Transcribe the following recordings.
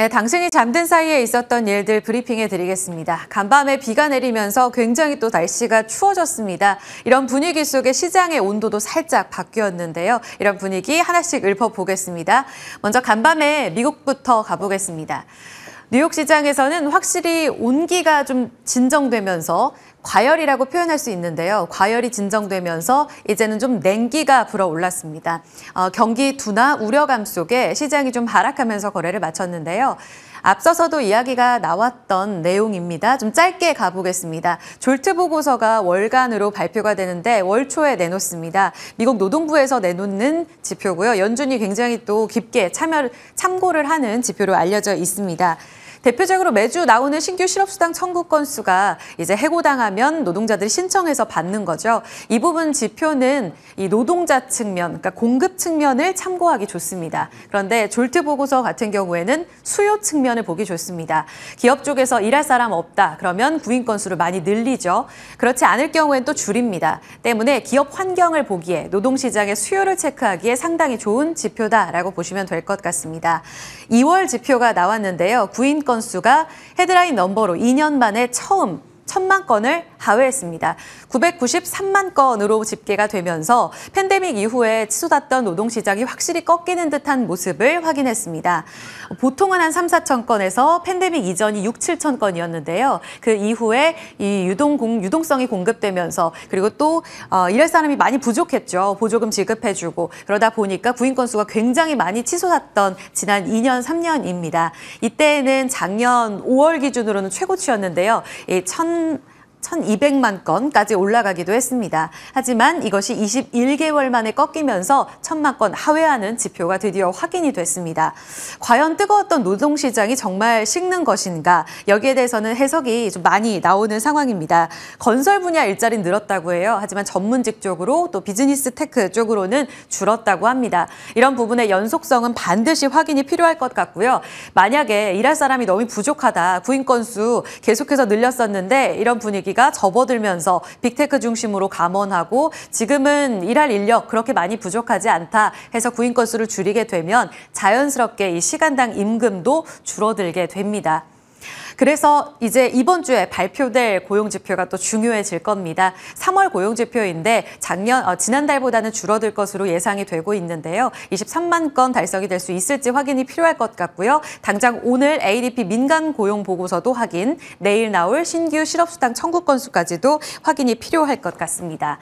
네, 당신이 잠든 사이에 있었던 일들 브리핑해 드리겠습니다. 간밤에 비가 내리면서 굉장히 또 날씨가 추워졌습니다. 이런 분위기 속에 시장의 온도도 살짝 바뀌었는데요. 이런 분위기 하나씩 읊어보겠습니다. 먼저 간밤에 미국부터 가보겠습니다. 뉴욕 시장에서는 확실히 온기가 좀 진정되면서 과열이라고 표현할 수 있는데요. 과열이 진정되면서 이제는 좀 냉기가 불어올랐습니다. 어, 경기 둔화 우려감 속에 시장이 좀 하락하면서 거래를 마쳤는데요. 앞서서도 이야기가 나왔던 내용입니다. 좀 짧게 가보겠습니다. 졸트 보고서가 월간으로 발표가 되는데 월 초에 내놓습니다. 미국 노동부에서 내놓는 지표고요. 연준이 굉장히 또 깊게 참여를 참고를 하는 지표로 알려져 있습니다. 대표적으로 매주 나오는 신규 실업수당 청구 건수가 이제 해고당하면 노동자들이 신청해서 받는 거죠. 이 부분 지표는 이 노동자 측면, 그러니까 공급 측면을 참고하기 좋습니다. 그런데 졸트 보고서 같은 경우에는 수요 측면을 보기 좋습니다. 기업 쪽에서 일할 사람 없다 그러면 구인 건수를 많이 늘리죠. 그렇지 않을 경우엔 또 줄입니다. 때문에 기업 환경을 보기에 노동시장의 수요를 체크하기에 상당히 좋은 지표다라고 보시면 될 것 같습니다. 2월 지표가 나왔는데요. 구인 건수가 헤드라인 넘버로 2년 만에 처음 1 천만 건을 하회했습니다. 993만 건으로 집계가 되면서 팬데믹 이후에 치솟았던 노동시장이 확실히 꺾이는 듯한 모습을 확인했습니다. 보통은 한 3, 4천 건에서 팬데믹 이전이 6, 7천 건이었는데요. 그 이후에 이 유동 공, 유동성이 공급되면서 그리고 또 어, 일할 사람이 많이 부족했죠. 보조금 지급해주고 그러다 보니까 구인 건수가 굉장히 많이 치솟았던 지난 2년, 3년입니다. 이때는 작년 5월 기준으로는 최고치였는데요. 이 천, 1200만 건까지 올라가기도 했습니다. 하지만 이것이 21개월 만에 꺾이면서 1000만 건 하회하는 지표가 드디어 확인이 됐습니다. 과연 뜨거웠던 노동시장이 정말 식는 것인가 여기에 대해서는 해석이 좀 많이 나오는 상황입니다. 건설 분야 일자리는 늘었다고 해요. 하지만 전문직 쪽으로 또 비즈니스 테크 쪽으로는 줄었다고 합니다. 이런 부분의 연속성은 반드시 확인이 필요할 것 같고요. 만약에 일할 사람이 너무 부족하다 구인 건수 계속해서 늘렸었는데 이런 분위기 분위기가 접어들면서 빅테크 중심으로 감원하고 지금은 일할 인력 그렇게 많이 부족하지 않다 해서 구인 건수를 줄이게 되면 자연스럽게 이 시간당 임금도 줄어들게 됩니다. 그래서 이제 이번 주에 발표될 고용지표가 또 중요해질 겁니다. 3월 고용지표인데 작년 어, 지난달보다는 줄어들 것으로 예상이 되고 있는데요. 23만 건 달성이 될 수 있을지 확인이 필요할 것 같고요. 당장 오늘 ADP 민간 고용 보고서도 확인, 내일 나올 신규 실업수당 청구 건수까지도 확인이 필요할 것 같습니다.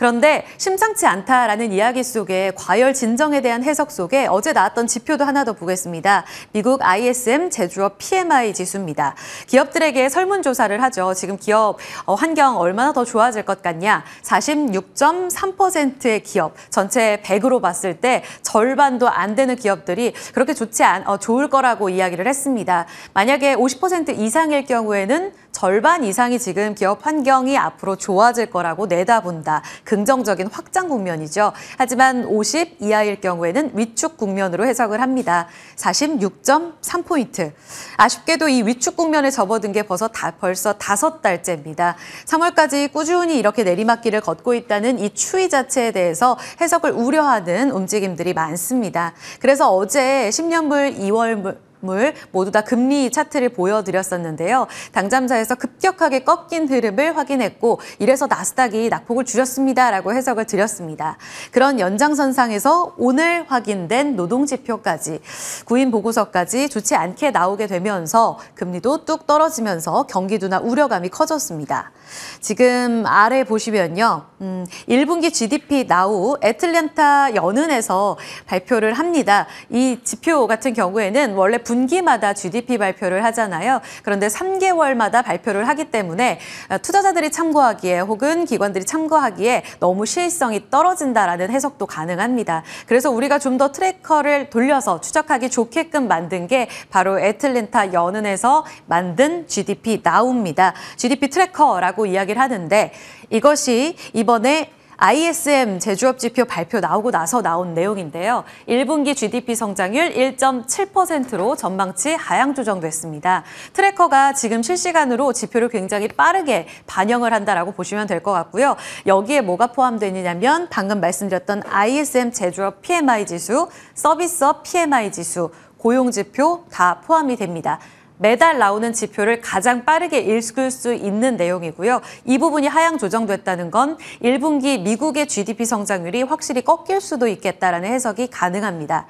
그런데 심상치 않다라는 이야기 속에 과열 진정에 대한 해석 속에 어제 나왔던 지표도 하나 더 보겠습니다. 미국 ISM 제조업 PMI 지수입니다. 기업들에게 설문조사를 하죠. 지금 기업 어, 환경 얼마나 더 좋아질 것 같냐. 46.3%의 기업, 전체 100으로 봤을 때 절반도 안 되는 기업들이 그렇게 좋지 않, 어, 좋을 거라고 이야기를 했습니다. 만약에 50% 이상일 경우에는 절반 이상이 지금 기업 환경이 앞으로 좋아질 거라고 내다본다. 긍정적인 확장 국면이죠. 하지만 50 이하일 경우에는 위축 국면으로 해석을 합니다. 46.3포인트. 아쉽게도 이 위축 국면에 접어든 게 벌써, 다, 벌써 다섯 달째입니다. 3월까지 꾸준히 이렇게 내리막길을 걷고 있다는 이추위 자체에 대해서 해석을 우려하는 움직임들이 많습니다. 그래서 어제 10년물 2월 물 모두 다 금리 차트를 보여드렸었는데요. 당장사에서 급격하게 꺾인 흐름을 확인했고 이래서 나스닥이 낙폭을 줄였습니다라고 해석을 드렸습니다. 그런 연장선상에서 오늘 확인된 노동지표까지 구인 보고서까지 좋지 않게 나오게 되면서 금리도 뚝 떨어지면서 경기도나 우려감이 커졌습니다. 지금 아래 보시면요. 음, 1분기 GDP 나우 애틀랜타 연은에서 발표를 합니다. 이 지표 같은 경우에는 원래 분기마다 GDP 발표를 하잖아요. 그런데 3개월마다 발표를 하기 때문에 어, 투자자들이 참고하기에 혹은 기관들이 참고하기에 너무 실성이 떨어진다라는 해석도 가능합니다. 그래서 우리가 좀 더 트래커를 돌려서 추적하기 좋게끔 만든 게 바로 애틀랜타 연은에서 만든 GDP 나옵니다. GDP 트래커라고 이야기를 하는데 이것이 이번에 ISM 제조업 지표 발표 나오고 나서 나온 내용인데요. 1분기 GDP 성장률 1.7%로 전망치 하향 조정됐습니다. 트래커가 지금 실시간으로 지표를 굉장히 빠르게 반영을 한다라고 보시면 될 것 같고요. 여기에 뭐가 포함되느냐면 방금 말씀드렸던 ISM 제조업 PMI 지수, 서비스업 PMI 지수, 고용지표 다 포함이 됩니다. 매달 나오는 지표를 가장 빠르게 읽을 수 있는 내용이고요. 이 부분이 하향 조정됐다는 건 1분기 미국의 GDP 성장률이 확실히 꺾일 수도 있겠다라는 해석이 가능합니다.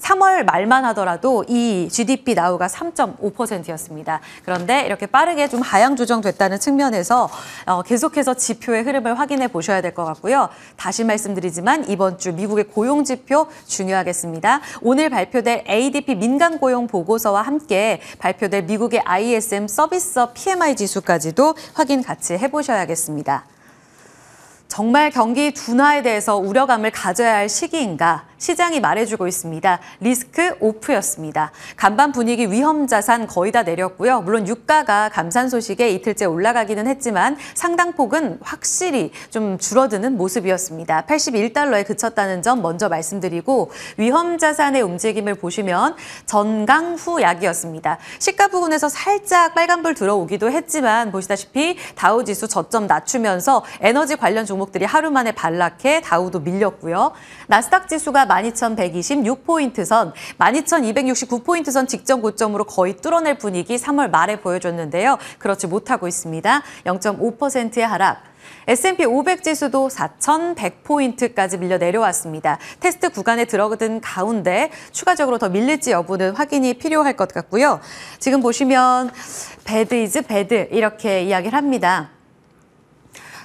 3월 말만 하더라도 이 GDP 나우가 3.5%였습니다. 그런데 이렇게 빠르게 좀 하향 조정됐다는 측면에서 어, 계속해서 지표의 흐름을 확인해 보셔야 될 것 같고요. 다시 말씀드리지만 이번 주 미국의 고용 지표 중요하겠습니다. 오늘 발표될 ADP 민간 고용 보고서와 함께 발표될 미국의 ISM 서비스업 PMI 지수까지도 확인 같이 해보셔야겠습니다. 정말 경기 둔화에 대해서 우려감을 가져야 할 시기인가? 시장이 말해주고 있습니다. 리스크 오프였습니다. 간밤 분위기 위험 자산 거의 다 내렸고요. 물론 유가가 감산 소식에 이틀째 올라가기는 했지만 상당폭은 확실히 좀 줄어드는 모습이었습니다. 81달러에 그쳤다는 점 먼저 말씀드리고 위험 자산의 움직임을 보시면 전강 후 약이었습니다. 시가 부근에서 살짝 빨간불 들어오기도 했지만 보시다시피 다우지수 저점 낮추면서 에너지 관련 종목들이 하루 만에 반락해 다우도 밀렸고요. 나스닥 지수가 12,126포인트 선, 12,269포인트 선 직전 고점으로 거의 뚫어낼 분위기 3월 말에 보여줬는데요. 그렇지 못하고 있습니다. 0.5%의 하락. S&P 500 지수도 4,100포인트까지 밀려 내려왔습니다. 테스트 구간에 들어든 가운데 추가적으로 더 밀릴지 여부는 확인이 필요할 것 같고요. 지금 보시면 배드이즈 배드 이렇게 이야기를 합니다.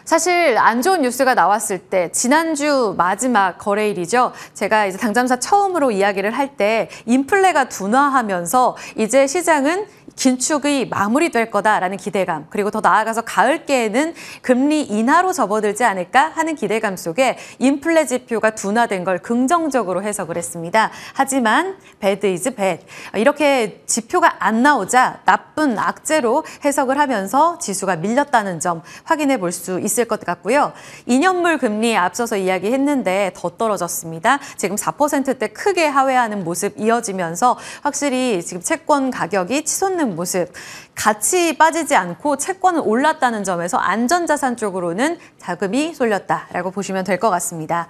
사실 안 좋은 뉴스가 나왔을 때 지난주 마지막 거래일이죠. 제가 이제 당장사 처음으로 이야기를 할 때 인플레가 둔화하면서 이제 시장은 긴축이 마무리될 거다라는 기대감 그리고 더 나아가서 가을께에는 금리 인하로 접어들지 않을까 하는 기대감 속에 인플레 지표가 둔화된 걸 긍정적으로 해석을 했습니다. 하지만 배드 이즈 배 이렇게 지표가 안 나오자 나쁜 악재로 해석을 하면서 지수가 밀렸다는 점 확인해 볼 수 있을 것 같고요. 2년물 금리 앞서서 이야기했는데 더 떨어졌습니다. 지금 4%대 크게 하회하는 모습 이어지면서 확실히 지금 채권 가격이 치솟는 빠지는 모습. 같이 빠지지 않고 채권은 올랐다는 점에서 안전자산 쪽으로는 자금이 쏠렸다라고 보시면 될 것 같습니다.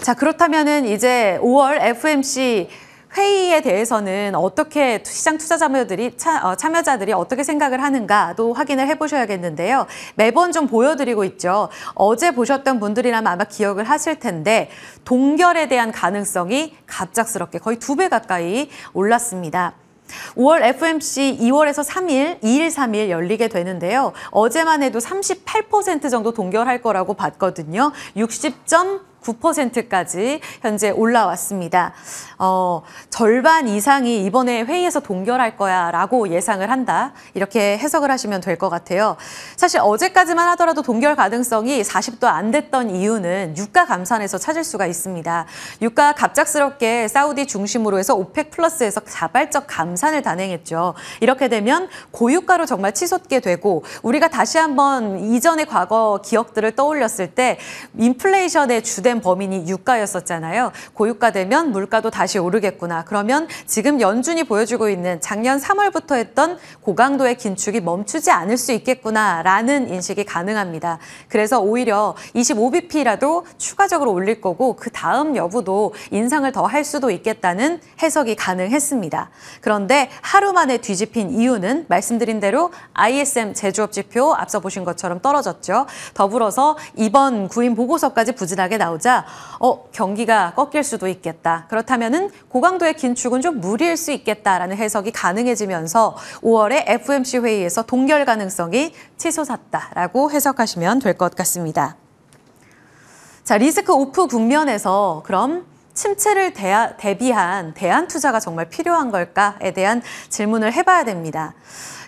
자, 그렇다면은 이제 5월 FMC 회의에 대해서는 어떻게 시장 투자 자들이 어, 참여자들이 어떻게 생각을 하는가도 확인을 해보셔야겠는데요. 매번 좀 보여드리고 있죠. 어제 보셨던 분들이라면 아마 기억을 하실 텐데 동결에 대한 가능성이 갑작스럽게 거의 두 배 가까이 올랐습니다. 5월 FMC 2월에서 3일, 2일, 3일 열리게 되는데요. 어제만 해도 38% 정도 동결할 거라고 봤거든요. 60. 9%까지 현재 올라왔습니다. 어, 절반 이상이 이번에 회의에서 동결할 거야라고 예상을 한다. 이렇게 해석을 하시면 될 것 같아요. 사실 어제까지만 하더라도 동결 가능성이 40도 안 됐던 이유는 유가 감산에서 찾을 수가 있습니다. 유가 갑작스럽게 사우디 중심으로 해서 오펙 플러스에서 자발적 감산을 단행했죠. 이렇게 되면 고유가로 정말 치솟게 되고 우리가 다시 한번 이전의 과거 기억들을 떠올렸을 때 인플레이션의 주된 주된 범인이 유가였었잖아요. 고유가 되면 물가도 다시 오르겠구나. 그러면 지금 연준이 보여주고 있는 작년 3월부터 했던 고강도의 긴축이 멈추지 않을 수 있겠구나라는 인식이 가능합니다. 그래서 오히려 25bp라도 추가적으로 올릴 거고 그 다음 여부도 인상을 더 할 수도 있겠다는 해석이 가능했습니다. 그런데 하루 만에 뒤집힌 이유는 말씀드린 대로 ISM 제조업 지표 앞서 보신 것처럼 떨어졌죠. 더불어서 이번 구인 보고서까지 부진하게 나오지 나오자 어 경기가 꺾일 수도 있겠다. 그렇다면은 고강도의 긴축은 좀 무리일 수 있겠다라는 해석이 가능해지면서 5월에 FMC 회의에서 동결 가능성이 치솟았다라고 해석하시면 될 것 같습니다. 자, 리스크 오프 국면에서 그럼 침체를 대비한 대안 투자가 정말 필요한 걸까에 대한 질문을 해봐야 됩니다.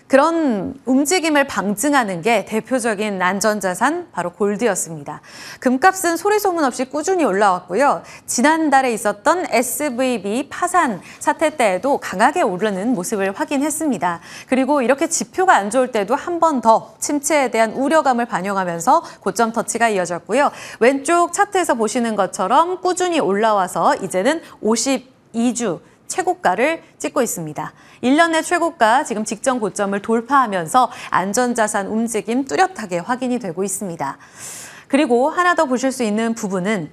그런 움직임을 방증하는 게 대표적인 난전자산 바로 골드였습니다. 금값은 소리소문 없이 꾸준히 올라왔고요. 지난달에 있었던 SVB 파산 사태 때에도 강하게 오르는 모습을 확인했습니다. 그리고 이렇게 지표가 안 좋을 때도 한 번 더 침체에 대한 우려감을 반영하면서 고점 터치가 이어졌고요. 왼쪽 차트에서 보시는 것처럼 꾸준히 올라와서 이제는 52주 최고가를 찍고 있습니다. 1년 내 최고가 지금 직전 고점을 돌파하면서 안전자산 움직임 뚜렷하게 확인이 되고 있습니다. 그리고 하나 더 보실 수 있는 부분은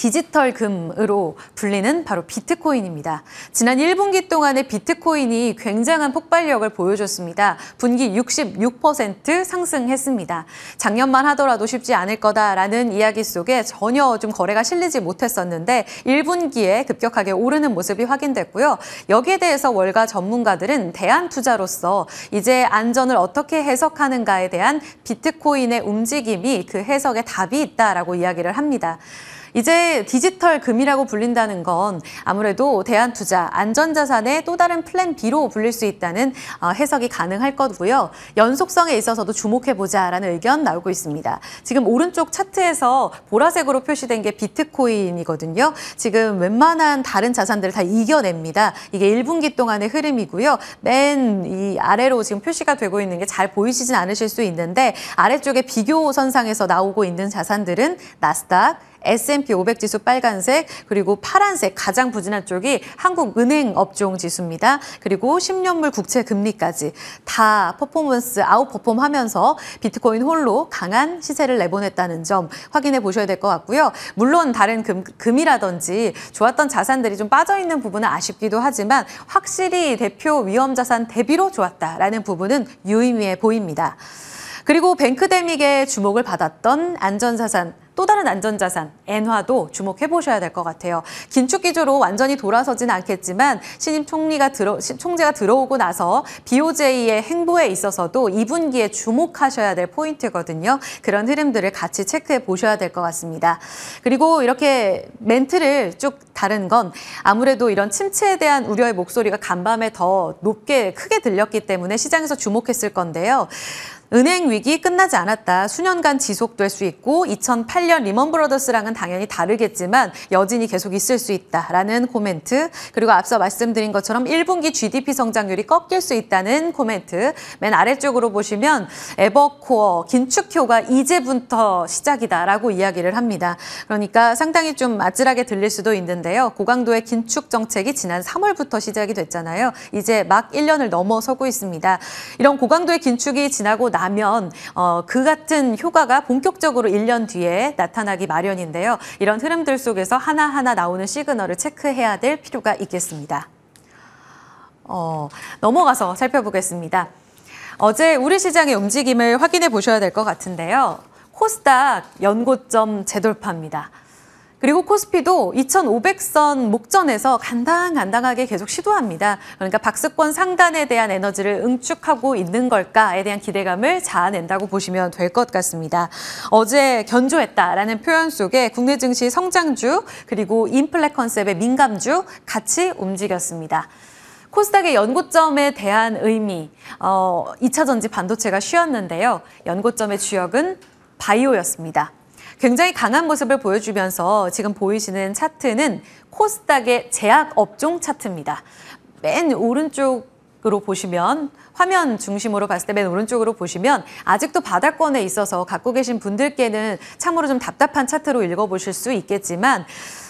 디지털 금으로 불리는 바로 비트코인입니다. 지난 1분기 동안에 비트코인이 굉장한 폭발력을 보여줬습니다. 분기 66% 상승했습니다. 작년만 하더라도 쉽지 않을 거다라는 이야기 속에 전혀 좀 거래가 실리지 못했었는데 1분기에 급격하게 오르는 모습이 확인됐고요. 여기에 대해서 월가 전문가들은 대안 투자로서 이제 안전을 어떻게 해석하는가에 대한 비트코인의 움직임이 그 해석의 답이 있다라고 이야기를 합니다. 이제 디지털 금이라고 불린다는 건 아무래도 대한투자 안전자산의 또 다른 플랜 B로 불릴 수 있다는 어, 해석이 가능할 거고요. 연속성에 있어서도 주목해보자라는 의견 나오고 있습니다. 지금 오른쪽 차트에서 보라색으로 표시된 게 비트코인이거든요. 지금 웬만한 다른 자산들을 다 이겨냅니다. 이게 1분기 동안의 흐름이고요. 맨 이 아래로 지금 표시가 되고 있는 게 잘 보이시진 않으실 수 있는데 아래쪽에 비교 선상에서 나오고 있는 자산들은 나스닥, S&P 500 지수 빨간색 그리고 파란색 가장 부진한 쪽이 한국은행 업종 지수입니다. 그리고 10년물 국채 금리까지 다 퍼포먼스 아웃퍼폼하면서 비트코인 홀로 강한 시세를 내보냈다는 점 확인해 보셔야 될 것 같고요. 물론 다른 금, 금이라든지 좋았던 자산들이 좀 빠져있는 부분은 아쉽기도 하지만 확실히 대표 위험 자산 대비로 좋았다라는 부분은 유의미해 보입니다. 그리고 뱅크데믹의 주목을 받았던 안전자산 또 다른 안전자산 엔화도 주목해 보셔야 될 것 같아요. 긴축 기조로 완전히 돌아서진 않겠지만 신임 총리가 들어, 총재가 들어오고 나서 BOJ의 행보에 있어서도 2분기에 주목하셔야 될 포인트거든요. 그런 흐름들을 같이 체크해 보셔야 될 것 같습니다. 그리고 이렇게 멘트를 쭉 다른 건 아무래도 이런 침체에 대한 우려의 목소리가 간밤에 더 높게 크게 들렸기 때문에 시장에서 주목했을 건데요. 은행 위기 끝나지 않았다. 수년간 지속될 수 있고 2008년 리먼 브러더스랑은 당연히 다르겠지만 여진이 계속 있을 수 있다라는 코멘트 그리고 앞서 말씀드린 것처럼 1분기 GDP 성장률이 꺾일 수 있다는 코멘트 맨 아래쪽으로 보시면 에버코어 긴축효가 이제부터 시작이다라고 이야기를 합니다. 그러니까 상당히 좀 아찔하게 들릴 수도 있는데요. 고강도의 긴축 정책이 지난 3월부터 시작이 됐잖아요. 이제 막 1년을 넘어서고 있습니다. 이런 고강도의 긴축이 지나고 나 나면 어, 그 같은 효과가 본격적으로 1년 뒤에 나타나기 마련인데요. 이런 흐름들 속에서 하나하나 나오는 시그널을 체크해야 될 필요가 있겠습니다. 어, 넘어가서 살펴보겠습니다. 어제 우리 시장의 움직임을 확인해 보셔야 될 것 같은데요. 코스닥 연고점 재돌파입니다. 그리고 코스피도 2,500선 목전에서 간당간당하게 계속 시도합니다. 그러니까 박스권 상단에 대한 에너지를 응축하고 있는 걸까에 대한 기대감을 자아낸다고 보시면 될 것 같습니다. 어제 견조했다라는 표현 속에 국내 증시 성장주 그리고 인플렉 컨셉의 민감주 같이 움직였습니다. 코스닥의 연고점에 대한 의미, 어, 2차 전지 반도체가 쉬었는데요. 연고점의 주역은 바이오였습니다. 굉장히 강한 모습을 보여주면서 지금 보이시는 차트는 코스닥의 제약 업종 차트입니다. 맨 오른쪽 으로 보시면 화면 중심으로 봤을 때 맨 오른쪽으로 보시면 아직도 바닥권에 있어서 갖고 계신 분들께는 참으로 좀 답답한 차트로 읽어보실 수 있겠지만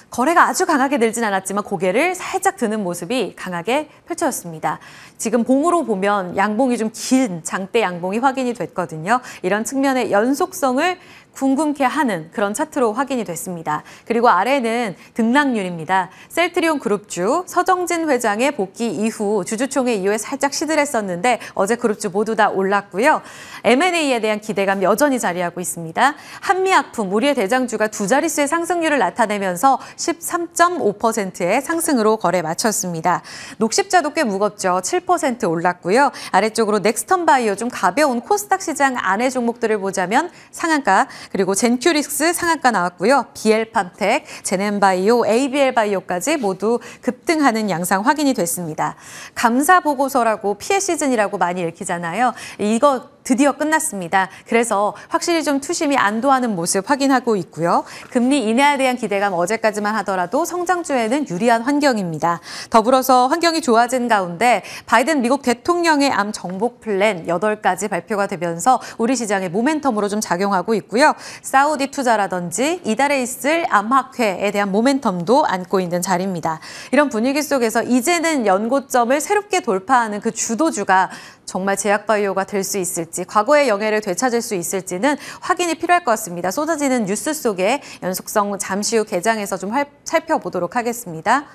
거래가 아주 강하게 늘진 않았지만 고개를 살짝 드는 모습이 강하게 펼쳐졌습니다. 지금 봉으로 보면 양봉이 좀 긴 장대 양봉이 확인이 됐거든요. 이런 측면의 연속성을 궁금케 하는 그런 차트로 확인이 됐습니다. 그리고 아래는 등락률입니다. 셀트리온 그룹주 서정진 회장의 복귀 이후 주주총회 이후에 살짝 시들했었는데 어제 그룹주 모두 다 올랐고요. M&A에 대한 기대감 여전히 자리하고 있습니다. 한미약품 우리의 대장주가 두 자릿수의 상승률을 나타내면서 13.5%의 상승으로 거래 마쳤습니다. 녹십자도 꽤 무겁죠. 7% 올랐고요. 아래쪽으로 넥스턴 바이오 좀 가벼운 코스닥 시장 안에 종목들을 보자면 상한가 그리고 젠큐릭스 상한가 나왔고요. b l 판텍 제넨바이오, ABL바이오까지 모두 급등하는 양상 확인이 됐습니다. 감사 보고서라고 피해 시즌이라고 많이 읽히잖아요. 이거 드디어 끝났습니다. 그래서 확실히 좀 투심이 안도하는 모습 확인하고 있고요. 금리 인하에 대한 기대감 어제까지만 하더라도 성장주에는 유리한 환경입니다. 더불어서 환경이 좋아진 가운데 바이든 미국 대통령의 암 정복 플랜 8가지 발표가 되면서 우리 시장의 모멘텀으로 좀 작용하고 있고요. 사우디 투자라든지 이달에 있을 암학회에 대한 모멘텀도 안고 있는 자리입니다. 이런 분위기 속에서 이제는 연고점을 새롭게 돌파하는 그 주도주가 정말 제약바이오가 될 수 있을지 과거의 영예를 되찾을 수 있을지는 확인이 필요할 것 같습니다. 쏟아지는 뉴스 속의 연속성 잠시 후 개장에서 좀 살펴보도록 하겠습니다.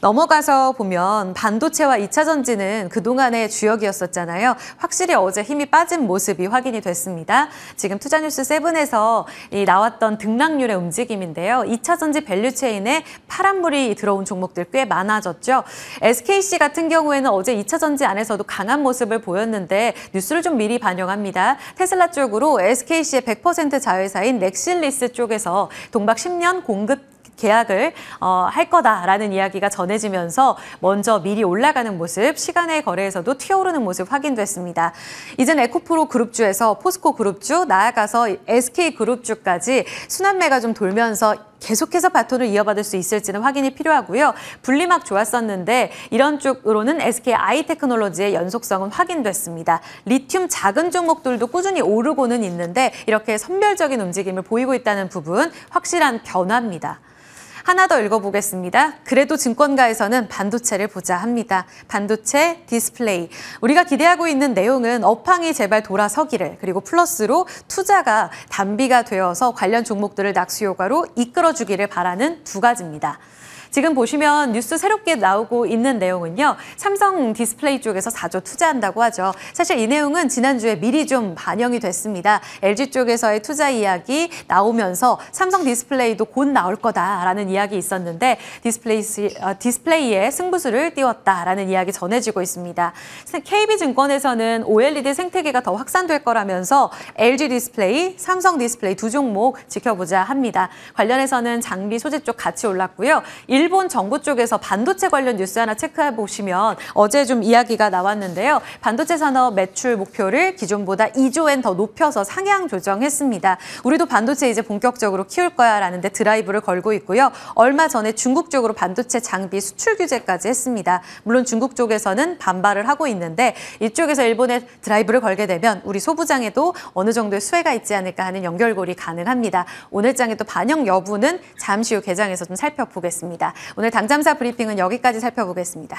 넘어가서 보면 반도체와 2차 전지는 그동안의 주역이었었잖아요. 확실히 어제 힘이 빠진 모습이 확인이 됐습니다. 지금 투자뉴스 세븐에서 이 나왔던 등락률의 움직임인데요. 2차 전지 밸류체인에 파란물이 들어온 종목들 꽤 많아졌죠. SKC 같은 경우에는 어제 2차 전지 안에서도 강한 모습을 보였는데 뉴스를 좀 미리 반영합니다. 테슬라 쪽으로 SKC의 100% 자회사인 넥실리스 쪽에서 동박 10년 공급 계약을 어, 할 거다라는 이야기가 전해지면서 먼저 미리 올라가는 모습, 시간의 거래에서도 튀어오르는 모습 확인됐습니다. 이젠 에코프로 그룹주에서 포스코 그룹주, 나아가서 SK 그룹주까지 순환매가 좀 돌면서 계속해서 바톤을 이어받을 수 있을지는 확인이 필요하고요. 분리막 좋았었는데 이런 쪽으로는 SK 아이테크놀로지의 연속성은 확인됐습니다. 리튬 작은 종목들도 꾸준히 오르고는 있는데 이렇게 선별적인 움직임을 보이고 있다는 부분 확실한 변화입니다. 하나 더 읽어보겠습니다. 그래도 증권가에서는 반도체를 보자 합니다. 반도체, 디스플레이. 우리가 기대하고 있는 내용은 업황이 제발 돌아서기를 그리고 플러스로 투자가 단비가 되어서 관련 종목들을 낙수 효과로 이끌어주기를 바라는 두 가지입니다. 지금 보시면 뉴스 새롭게 나오고 있는 내용은요. 삼성 디스플레이 쪽에서 4조 투자한다고 하죠. 사실 이 내용은 지난주에 미리 좀 반영이 됐습니다. LG 쪽에서의 투자 이야기 나오면서 삼성 디스플레이도 곧 나올 거다라는 이야기 있었는데 디스플레이, 어, 디스플레이의 승부수를 띄웠다라는 이야기 전해지고 있습니다. KB증권에서는 OLED 생태계가 더 확산될 거라면서 LG 디스플레이, 삼성 디스플레이 두 종목 지켜보자 합니다. 관련해서는 장비 소재 쪽 같이 올랐고요. 일본 정부 쪽에서 반도체 관련 뉴스 하나 체크해 보시면 어제 좀 이야기가 나왔는데요. 반도체 산업 매출 목표를 기존보다 2조엔 더 높여서 상향 조정했습니다. 우리도 반도체 이제 본격적으로 키울 거야라는 데 드라이브를 걸고 있고요. 얼마 전에 중국 쪽으로 반도체 장비 수출 규제까지 했습니다. 물론 중국 쪽에서는 반발을 하고 있는데 이쪽에서 일본에 드라이브를 걸게 되면 우리 소부장에도 어느 정도의 수혜가 있지 않을까 하는 연결고리 가능합니다. 오늘 장에또 반영 여부는 잠시 후 개장에서 좀 살펴보겠습니다. 오늘 당잠사 브리핑은 여기까지 살펴보겠습니다.